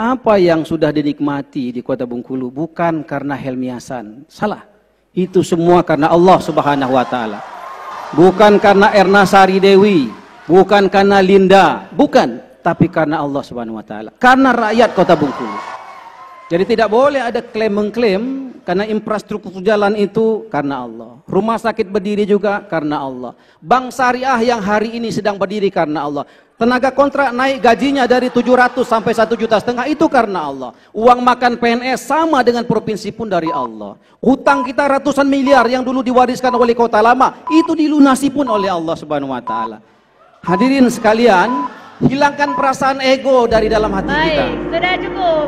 Apa yang sudah dinikmati di kota Bungkulu bukan karena Helmiasan. Salah. Itu semua karena Allah subhanahu wa ta'ala. Bukan karena Erna Sari Dewi. Bukan karena Linda. Bukan. Tapi karena Allah subhanahu wa ta'ala. Karena rakyat kota Bungkulu jadi tidak boleh ada klaim mengklaim karena infrastruktur jalan itu karena Allah. Rumah sakit berdiri juga karena Allah. Bank syariah yang hari ini sedang berdiri karena Allah. Tenaga kontrak naik gajinya dari 700 sampai 1 juta setengah itu karena Allah. Uang makan PNS sama dengan provinsi pun dari Allah. Hutang kita ratusan miliar yang dulu diwariskan oleh kota lama itu dilunasi pun oleh Allah Subhanahu wa taala. Hadirin sekalian, hilangkan perasaan ego dari dalam hati Baik, kita. Sudah cukup.